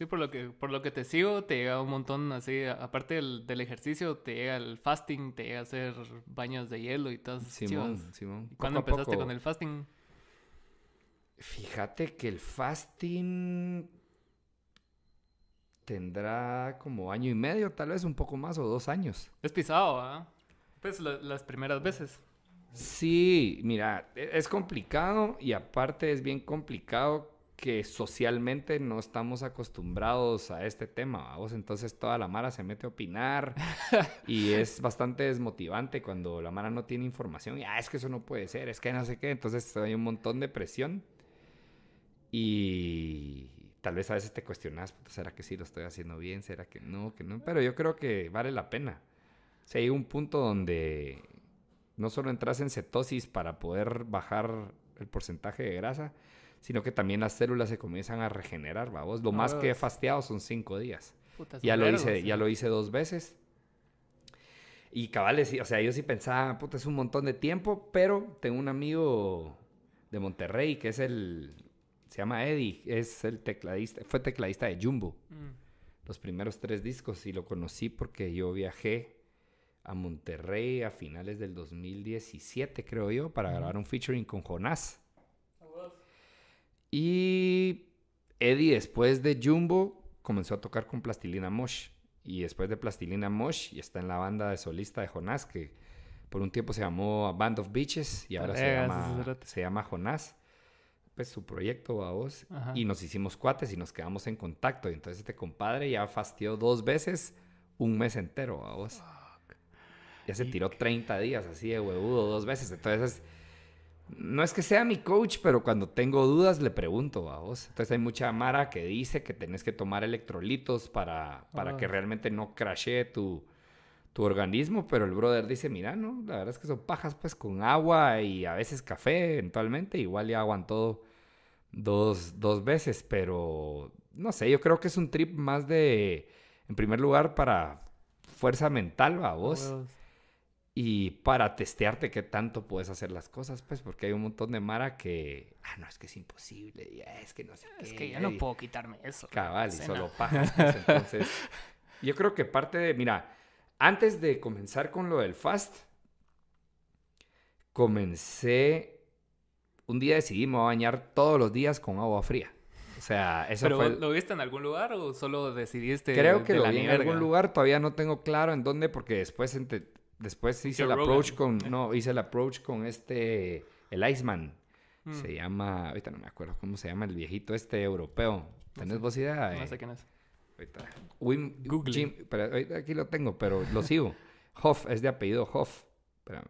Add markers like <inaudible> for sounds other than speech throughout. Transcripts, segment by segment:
Sí, por lo que, por lo que te sigo, te llega un montón así, aparte del, ejercicio, te llega el fasting, te llega a hacer baños de hielo y todo. Simón, Simón. ¿Cuándo empezaste con el fasting? Fíjate que el fasting tendrá como año y medio, tal vez un poco más o dos años. Es pisado, ¿ah? Pues las primeras veces. Sí, mira, e, es complicado y aparte es bien complicado que socialmente no estamos acostumbrados a este tema, vos entonces toda la Mara se mete a opinar <laughs> y es bastante desmotivante cuando la Mara no tiene información y ah, es que eso no puede ser, es que no sé qué, entonces hay un montón de presión y tal vez a veces te cuestionas, ¿será que sí lo estoy haciendo bien? ¿Será que no? Que no, pero yo creo que vale la pena. hay un punto donde no solo entras en cetosis para poder bajar el porcentaje de grasa, sino que también las células se comienzan a regenerar, vamos. Lo más que he fasteado son cinco días. ya, lo hice, ya lo hice dos veces. Y cabales, o sea, yo sí pensaba, puta, es un montón de tiempo, pero tengo un amigo de Monterrey que es el, se llama Eddie, es el tecladista, fue tecladista de Jumbo. Mm. Los primeros tres discos y lo conocí porque yo viajé a Monterrey a finales del 2017, creo yo, para grabar un featuring con Jonás. Y Eddie, después de Jumbo, comenzó a tocar con Plastilina Mosh. Y después de Plastilina Mosh, y está en la banda de solista de Jonás, que por un tiempo se llamó Band of Beaches y ahora eh, se llama, Jonás. Pues su proyecto a vos. Y nos hicimos cuates y nos quedamos en contacto. Y entonces este compadre ya fastió dos veces un mes entero a vos. Ya se tiró 30 días así de huevudo dos veces. Entonces, no es que sea mi coach, pero cuando tengo dudas le pregunto a vos. Entonces hay mucha mara que dice que tenés que tomar electrolitos para, para que ah. realmente no crashe tu, organismo, pero el brother dice, mira, no, la verdad es que son pajas pues con agua y a veces café eventualmente, igual ya aguantó dos, dos veces, pero no sé, yo creo que es un trip más de, en primer lugar, para fuerza mental, va vos y para testearte qué tanto puedes hacer las cosas, pues, porque hay un montón de Mara que, ah, no, es que es imposible, ah, es que no sé Es que ya no puedo quitarme eso. Cabal, y solo pajas. Pues, entonces, <laughs> yo creo que parte de, mira, antes de comenzar con lo del fast, comencé, un día decidí a bañar todos los días con agua fría. O sea, eso ¿Pero lo viste en algún lugar o solo decidiste? Creo que lo vi en algún lugar, todavía no tengo claro en dónde, porque después después hice el approach con, eh. no, hice el approach con este, el Iceman. Mm. Se llama, ahorita no me acuerdo cómo se llama el viejito este europeo. ¿Tenés no vos idea? No eh, sé quién es. Ahorita. Wim, Google. ahorita eh, aquí lo tengo, pero lo sigo. <laughs> Hoff, es de apellido Hoff. Espérame.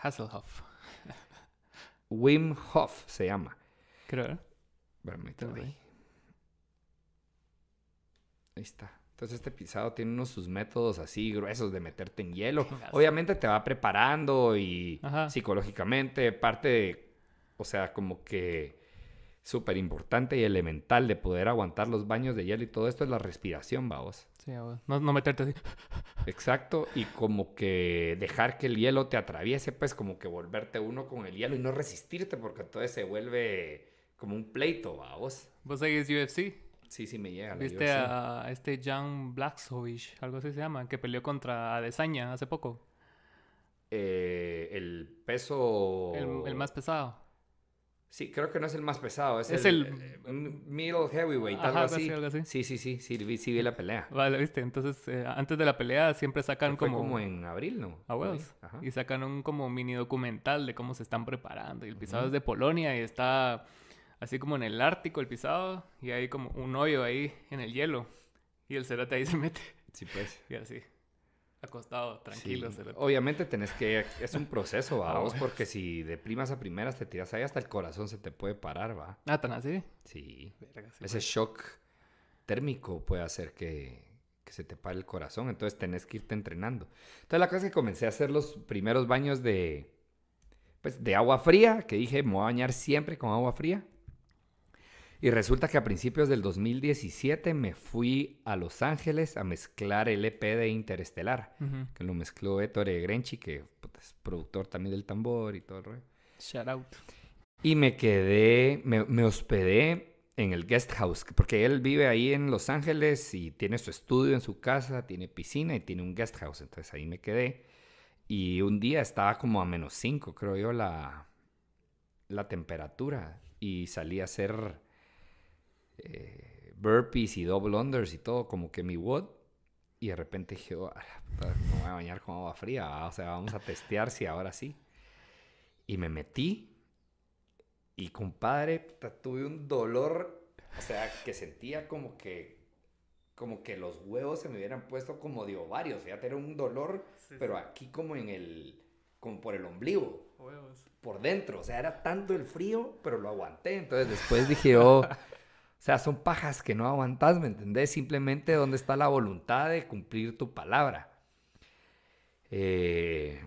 Hasselhoff. Wim Hof se llama. Creo. Espérame, ahí está. Entonces este pisado tiene unos sus métodos así gruesos de meterte en hielo. <laughs> Obviamente te va preparando y psicológicamente, parte, o sea, como que súper importante y elemental de poder aguantar los baños de hielo y todo esto es la respiración, vamos. Sí, no, no meterte <laughs> Exacto, y como que dejar que el hielo te atraviese, pues como que volverte uno con el hielo y no resistirte porque entonces se vuelve como un pleito, vamos. ¿Vos seguís UFC? Sí, sí, me llega. ¿Viste a este Jan Blacksovich, algo así se llama, que peleó contra Adesanya hace poco? Eh, el peso... El, más pesado. Sí, creo que no es el más pesado, es, el, eh, un middle heavyweight, Ajá, algo, así. Sí, sí, sí, sí, vi, la pelea. Vale, viste, entonces eh, antes de la pelea siempre sacan como... en abril, ¿no? A Wells. Y sacan un como mini documental de cómo se están preparando. Y el pisado es de Polonia y está así como en el Ártico, el pisado, y hay como un hoyo ahí en el hielo. Y el cerate ahí se mete. Sí, pues. Y así. Acostado, tranquilo. Obviamente tenés que... Es un proceso, va, <laughs> porque si de primas a primeras te tiras ahí, hasta el corazón se te puede parar, va. Ah, ¿tan así? Sí. Ese pues. shock térmico puede hacer que, que se te pare el corazón, entonces tenés que irte entrenando. Entonces la cosa es que comencé a hacer los primeros baños de, pues, de agua fría, que dije, me voy a bañar siempre con agua fría. Y resulta que a principios del 2017 me fui a Los Ángeles a mezclar el EP de Interestelar, que lo mezcló Ettore Grenchi, que es productor también del tambor y todo el Shout out. Y me quedé, me, hospedé en el guest house, porque él vive ahí en Los Ángeles y tiene su estudio en su casa, tiene piscina y tiene un guest house. Entonces ahí me quedé. Y un día estaba como a menos 5, creo yo, la, la temperatura. Y salí a hacer eh, burpees y double unders y todo, como que mi what Y de repente dije, no oh, voy a bañar con agua fría, ah, o sea, vamos a testear si ahora sí. Y me metí y compadre, tuve un dolor, o sea, que sentía como que como que los huevos se me hubieran puesto como de ovarios, sea, tenía un dolor, pero aquí como en el, como por el ombligo, por dentro, o sea, era tanto el frío, pero lo aguanté, entonces después dije, oh, o sea, son pajas que no aguantas, ¿me entendés? Simplemente dónde está la voluntad de cumplir tu palabra. Eh,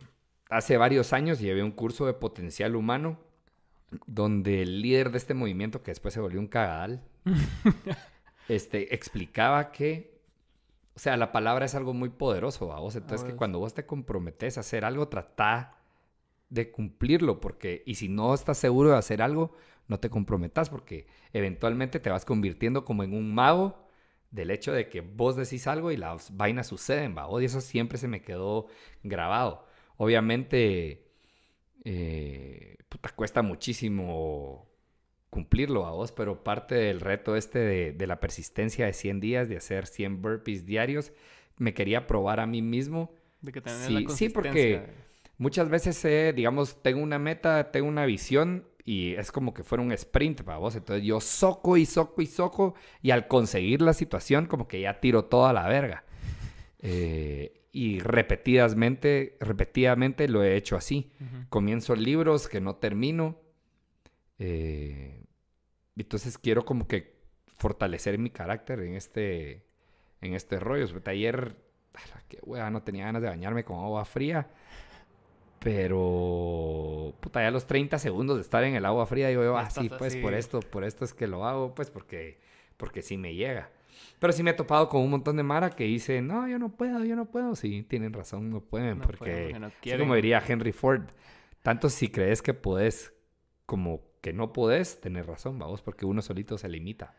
hace varios años llevé un curso de potencial humano donde el líder de este movimiento, que después se volvió un cagadal, <laughs> este, explicaba que, o sea, la palabra es algo muy poderoso a vos. Entonces, ah, que cuando vos te comprometes a hacer algo, trata de cumplirlo, porque, y si no estás seguro de hacer algo, no te comprometas porque eventualmente te vas convirtiendo como en un mago del hecho de que vos decís algo y las vainas suceden, va. Y eso siempre se me quedó grabado. Obviamente, eh, puta, cuesta muchísimo cumplirlo a vos, pero parte del reto este de, la persistencia de 100 días, de hacer 100 burpees diarios, me quería probar a mí mismo. De que sí, la sí, porque muchas veces, eh, digamos, tengo una meta, tengo una visión y es como que fuera un sprint para vos. Entonces yo soco y soco y soco y al conseguir la situación como que ya tiro toda la verga. Eh, y repetidamente, repetidamente lo he hecho así. Comienzo libros que no termino. Eh, entonces quiero como que fortalecer mi carácter en este, en este rollo. Pues, ayer, qué wea no tenía ganas de bañarme con agua fría. Pero, puta, ya los 30 segundos de estar en el agua fría, yo veo, ah, pues por esto, por esto es que lo hago, pues porque, porque sí me llega. Pero sí me he topado con un montón de Mara que dice, no, yo no puedo, yo no puedo. Sí, tienen razón, no pueden, porque, así como diría Henry Ford, tanto si crees que podés como que no podés, tenés razón, vamos, porque uno solito se limita.